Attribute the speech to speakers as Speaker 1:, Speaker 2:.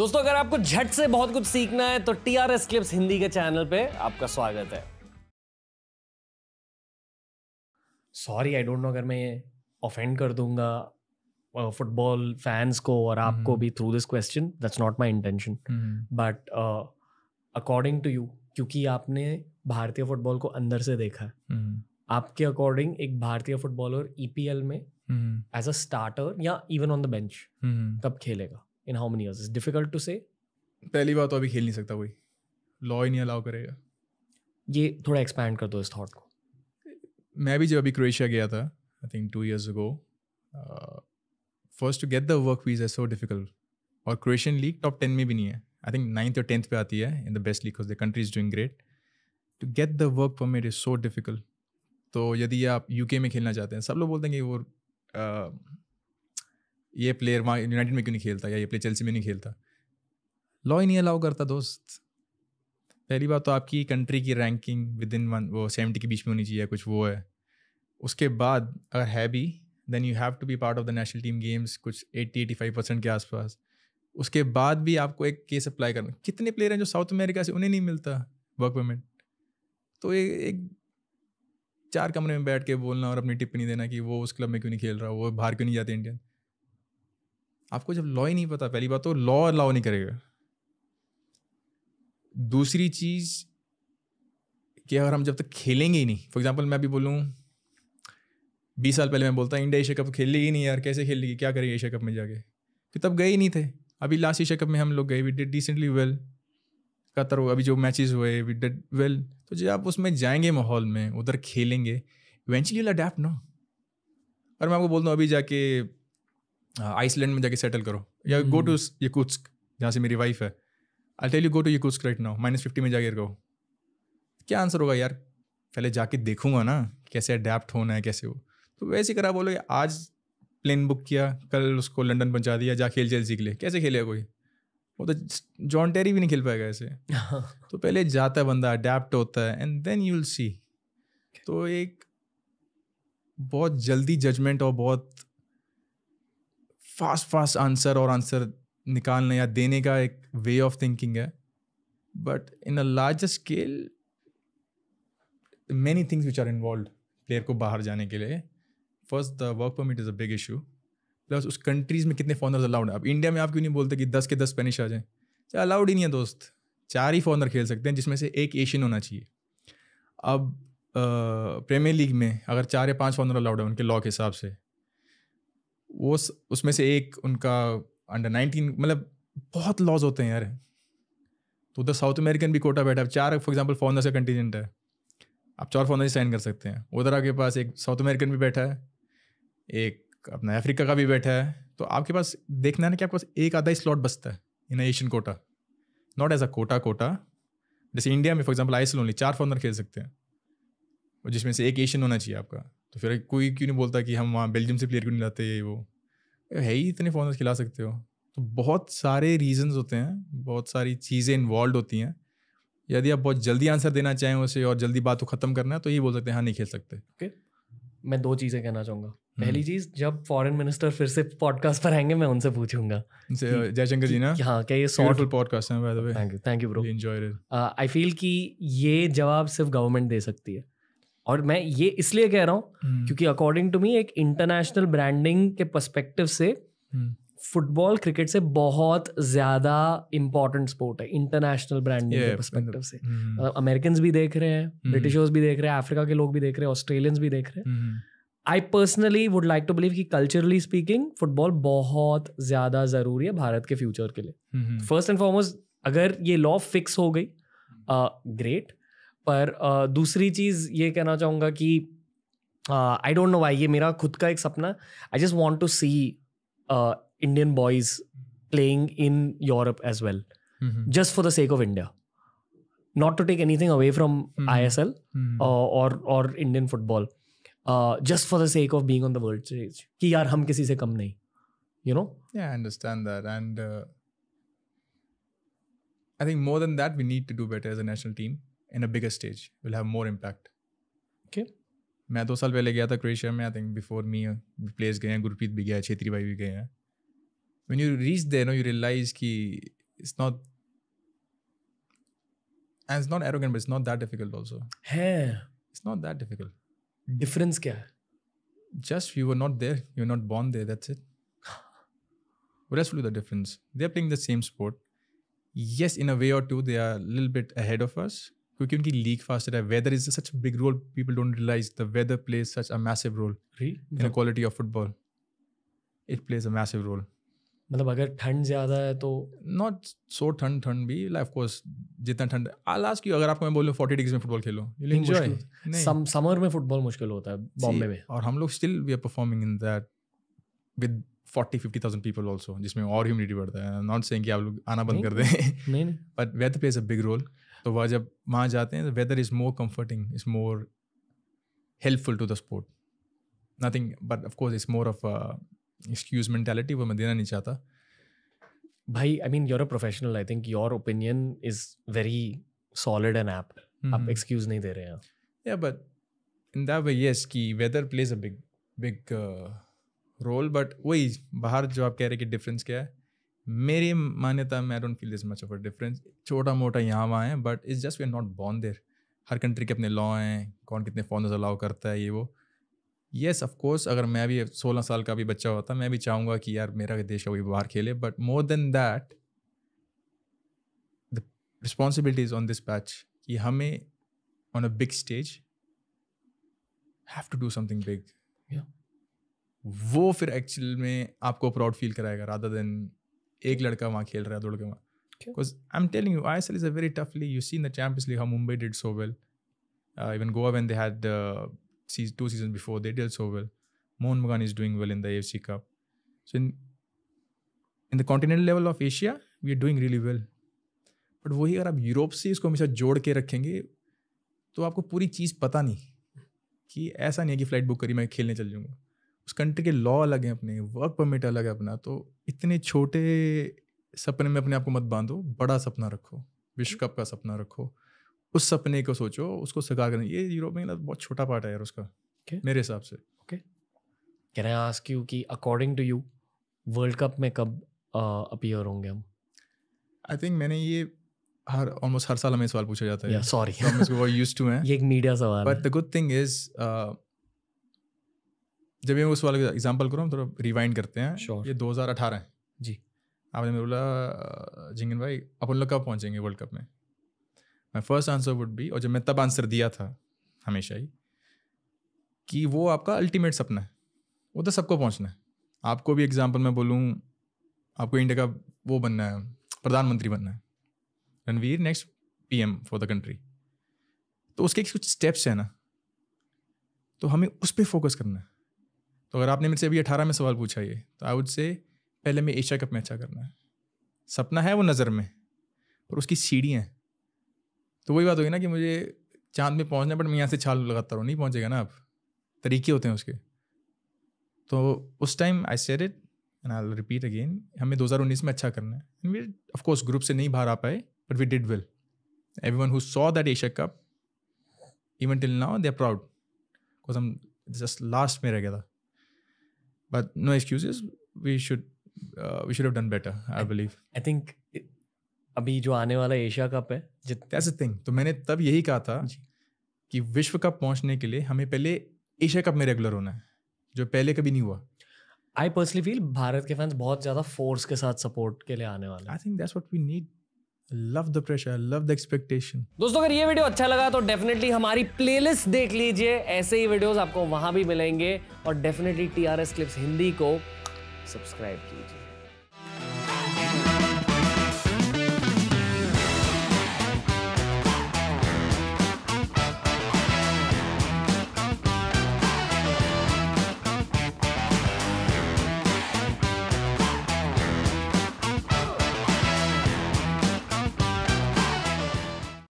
Speaker 1: दोस्तों अगर आपको झट से बहुत कुछ सीखना है तो T R S clips Hindi के चैनल पे आपका स्वागत है सॉरी आई डोंट नो अगर मैं ऑफेंड कर दूंगा फुटबॉल फैंस को और हम्म। आपको भी through this question that's not my intention but according to you क्योंकि आपने भारतीय फुटबॉल को अंदर से देखा है mm-hmm. आपके अकॉर्डिंग एक भारतीय फुटबॉलर ईपीएल e में एज अ स्टार्टर या इवन ऑन द बेंच कब खेलेगा in how many years is difficult
Speaker 2: to say पहली बात तो अभी खेल नहीं सकता कोई लॉ ही नहीं अलाउ करेगा ये थोड़ा एक्सपैंड कर दो इस थॉट को मैं भी जब अभी क्रोएशिया गया था I think two years ago first to get the work visa is so difficult और क्रोएशियन लीग टॉप टेन में भी नहीं है आई थिंक नाइन्थ और टेंथ पे आती है in the best league the country is doing great to get the work permit is so difficult तो यदि आप यूके में खेलना चाहते हैं सब लोग बोलते हैं कि वो uh, ये प्लेयर वहाँ यूनाइटेड में क्यों नहीं खेलता या ये प्लेयर चेल्सी में नहीं खेलता लॉ ही नहीं अलाउ करता दोस्त पहली बात तो आपकी कंट्री की रैंकिंग विद इन वन वो सेवेंटी के बीच में होनी चाहिए कुछ वो है उसके बाद अगर है भी then you have to be part of the national team games कुछ एट्टी एटी फाइव परसेंट के आसपास उसके बाद भी आपको एक केस अप्लाई करना कितने प्लेयर हैं जो साउथ अमेरिका से उन्हें नहीं मिलता वर्क परमिट तो ए, एक चार कमरे में बैठ के बोलना और अपनी टिप्पणी देना कि वो उस क्लब में क्यों नहीं खेल रहा वो बाहर क्यों नहीं जाते इंडियन आपको जब लॉ ही नहीं पता पहली बात तो लॉ अलाउ नहीं करेगा दूसरी चीज़ कि अगर हम जब तक खेलेंगे ही नहीं फॉर एग्जाम्पल मैं अभी बोलूँ बीस साल पहले मैं बोलता इंडिया एशिया कप खेल ही नहीं यार कैसे खेलेगी क्या करेंगे एशिया कप में जाके फिर तब गए ही नहीं थे अभी लास्ट एशिया कप में हम लोग गए we did decently well Qatar अभी जो मैचेस हुए वी डिड वेल तो जब आप उसमें जाएंगे माहौल में उधर खेलेंगे इवेंचुअली अडेप्ट नो और मैं आपको बोलता हूँ अभी जाके आइसलैंड हाँ, में जाके सेटल करो या गो टू यकुत्स्क जहाँ से मेरी वाइफ है I tell you go to Yakutsk right now minus fifty में जाके रहो क्या आंसर होगा यार पहले जाके देखूंगा ना कैसे अडेप्ट होना है कैसे वो तो वैसे करा बोलो आज प्लेन बुक किया कल उसको लंदन पहुंचा दिया जा खेल जेल सीख ले कैसे खेलेगा कोई वो तो जॉन टेरी भी नहीं खेल पाएगा ऐसे तो पहले जाता है बंदा अडेप्ट होता है and then you will see तो एक बहुत जल्दी जजमेंट और बहुत फास्ट फास्ट आंसर और आंसर निकालने या देने का एक वे ऑफ थिंकिंग है but in a large scale many things which are involve player को बाहर जाने के लिए first the work permit is a big issue plus उस कंट्रीज़ में कितने फॉरनर्स अलाउड है अब इंडिया में आप क्यों नहीं बोलते कि दस के दस स्पेनिश आ जाएँ चाहे अलाउड ही नहीं है दोस्त चार ही फॉनर खेल सकते हैं जिसमें से एक एशियन होना चाहिए अब प्रीमियर लीग में अगर चार या पाँच फॉनर अलाउड है उनके लॉ के हिसाब से वो उसमें से एक उनका अंडर नाइनटीन मतलब बहुत लॉज होते हैं यार तो उधर साउथ अमेरिकन भी कोटा बैठा है चार फॉर एग्जाम्पल फॉरनर का कंटीजेंट है आप चार फॉरनर साइन कर सकते हैं उधर आपके पास एक साउथ अमेरिकन भी बैठा है एक अपना अफ्रीका का भी बैठा है तो आपके पास देखना है ना कि आपके पास एक आधा ही स्लॉट बचता है in Asian quota not as a quota quota जैसे इंडिया में फॉर एग्जाम्पल आई ओनली चार फॉरनर खेल सकते हैं और जिसमें से एक एशियन होना चाहिए आपका तो फिर कोई क्यों नहीं बोलता कि हम वहाँ बेल्जियम से प्लेयर क्यों नहीं लाते ये वो है ही इतने फॉरनर्स खिला सकते हो तो बहुत सारे रीजंस होते हैं बहुत सारी चीज़ें इन्वॉल्व होती हैं यदि आप बहुत जल्दी आंसर देना चाहें उसे और जल्दी बात को ख़त्म करना है तो ये बोल सकते हैं हाँ नहीं खेल सकते
Speaker 1: ओके okay. मैं दो चीज़ें कहना चाहूँगा हम्म। पहली चीज़ जब फॉरेन मिनिस्टर फिर से पॉडकास्ट पर आएंगे मैं उनसे पूछूंगा जयशंकर uh, जी ना हाँ क्या ये सॉर्टफुल पॉडकास्ट है thank you thank you bro enjoy I feel कि ये जवाब सिर्फ गवर्नमेंट दे सकती है और मैं ये इसलिए कह रहा हूँ hmm. क्योंकि अकॉर्डिंग टू मी एक इंटरनेशनल ब्रांडिंग के परस्पेक्टिव से फुटबॉल hmm. क्रिकेट से बहुत ज्यादा इंपॉर्टेंट स्पोर्ट है इंटरनेशनल ब्रांडिंग के परस्पेक्टिव से मतलब हम्म। अमेरिकन भी देख रहे हैं ब्रिटिशर्स हम्म। भी देख रहे हैं अफ्रीका के लोग भी देख रहे हैं ऑस्ट्रेलियंस भी देख रहे हैं I personally would like to believe कि कल्चरली स्पीकिंग फुटबॉल बहुत ज़्यादा ज़रूरी है भारत के फ्यूचर के लिए फर्स्ट एंड फॉरमोस्ट अगर ये लॉ फिक्स हो गई ग्रेट पर दूसरी चीज़ ये कहना चाहूँगा कि आई डोंट नो वाई ये मेरा खुद का एक सपना I just want to see Indian boys playing in Europe as well just for the sake of India not to take anything away from I S L और Indian football just for the sake of being on the world stage कि यार हम किसी से कम नहीं you know
Speaker 2: I understand that and I think more than that we need to do better as a national team in a bigger stage will have more impact okay मैं दो साल पहले गया था क्रोएशिया में I think before me players गए हैं गुरप्रीत भी गया छेत्री भाई भी गए हैं when you reach they know you realise की it's not and it's not arrogant it's not that difficult also है it's not that difficult difference क्या है just you were not there you are not born there that's it rest will the difference they are playing the same sport yes in a way और too they are लिल bit ahead of us क्योंकि उनकी league faster है weather is such big role people don't realise the weather plays such a massive role in quality of football it plays a massive role मतलब अगर ठंड ज़्यादा है तो नॉट सो ठंड ठंड भी लाइफ कोर्स जितना ठंड लास्ट की अगर आपको मैं बोलूँ फोर्टी डिग्री में फुटबॉल खेलो इंजॉय एंजॉय
Speaker 1: समर में फुटबॉल मुश्किल होता है बॉम्बे में
Speaker 2: और हम लोग still we are performing in that with forty fifty thousand people also जिसमें और ह्यूमिडिटी बढ़ता है नॉट सेइंग आप लोग आना बंद कर दें but weather plays a big role तो वह जब वहाँ जाते हैं weather is more comforting is more helpful to the sport nothing but of course is more of excuse mentality वो मैं देना नहीं चाहता भाई I mean your a
Speaker 1: professional I think your opinion is very solid and apt आप excuse mm-hmm. नहीं दे रहे हैं
Speaker 2: या but in that way yes कि weather plays a big big role but वही बाहर जो आप कह रहे कि डिफरेंस क्या है मेरी मान्यता में I don't feel this much of a difference छोटा मोटा यहाँ वहाँ है but it's just we are not born there हर कंट्री के अपने लॉ हैं कौन कितने फॉरनर्स अलाउ करता है ये वो येस ऑफकोर्स अगर मैं भी सोलह साल का भी बच्चा होता मैं भी चाहूँगा कि यार मेरा देश है वही बाहर खेले but more than that the responsibilities on this patch कि हमें on a big stage have to do something big वो फिर एक्चुअल में आपको प्राउड फील कराएगा राधा देन एक लड़का वहाँ खेल रहा है दौड़ के वहाँ because I am telling you I S L is a very toughly you seen the champions league how Mumbai did so well even Goa when they had two season before they did so well Mohun Bagan is doing well in the F C cup so in in the continent level of Asia we are doing really well but वही अगर आप Europe से इसको हमेशा जोड़ के रखेंगे तो आपको पूरी चीज़ पता नहीं कि ऐसा नहीं है कि फ़्लाइट बुक करी मैं खेलने चल जाऊँगा उस कंट्री के लॉ अलग हैं अपने वर्क परमिट अलग है अपना तो इतने छोटे सपने में अपने आप को मत बांधो बड़ा सपना रखो विश्व कप का सपना रखो उस सपने को सोचो उसको साकार करना ये यूरोप में मतलब बहुत छोटा पार्ट है यार उसका okay. मेरे हिसाब से okay
Speaker 1: can I ask you कि according to you world cup में कब अपियर होंगे हम
Speaker 2: आई थिंक मैंने ये हर ऑलमोस्ट हर साल हमें सवाल पूछा जाता है सॉरी यूज टू हैं ये एक मीडिया सवाल but the good thing is जब मैं उस वाले एग्जाम्पल करूँ थोड़ा रिवाइंड करते हैं sure. ये 2018 है जी आपने मेरे बोला जिंगन भाई अपन लोग कब पहुँचेंगे वर्ल्ड कप में my first answer would be और जब मैं तब आंसर दिया था हमेशा ही कि वो आपका अल्टीमेट सपना है वो तो सबको पहुँचना है आपको भी एग्जाम्पल मैं बोलूँ आपको इंडिया का वो बनना है प्रधानमंत्री बनना है Ranveer next P M for the country तो उसके कुछ स्टेप्स हैं ना तो हमें उस पर फोकस करना है तो अगर आपने मेरे से अभी अठारह में सवाल पूछा ये तो आई वुड से पहले मैं एशिया कप में अच्छा करना है सपना है वो नज़र में पर उसकी सीढ़ियाँ तो वही बात होगी ना कि मुझे चांद में पहुँचना है बट मैं यहाँ से छाल लगाता रहूँ नहीं पहुँचेगा ना आप तरीके होते हैं उसके तो उस time I said it and I repeat again हमें 2019 में अच्छा करना है and we of course group से नहीं बाहर आ पाए but we did well everyone who saw that Asia cup even till now they are proud because हम जस्ट लास्ट में रह गया था but no excuses we should uh, we should have done better i believe i think अभी जो आने वाला Asia cup है दैट्स थिंग तो मैंने तब यही कहा था कि विश्व कप पहुंचने के लिए हमें पहले एशिया कप में रेगुलर होना है जो पहले कभी नहीं हुआ आई पर्सनली फील भारत के फैंस बहुत ज्यादा फोर्स के साथ सपोर्ट के लिए आने वाले I think that's what we need love the pressure love the expectation
Speaker 1: दोस्तों अगर ये वीडियो अच्छा लगा तो डेफिनेटली हमारी प्लेलिस्ट देख लीजिए ऐसे ही वीडियोस आपको वहां भी मिलेंगे और डेफिनेटली टीआरएस क्लिप्स हिंदी को सब्सक्राइब कीजिए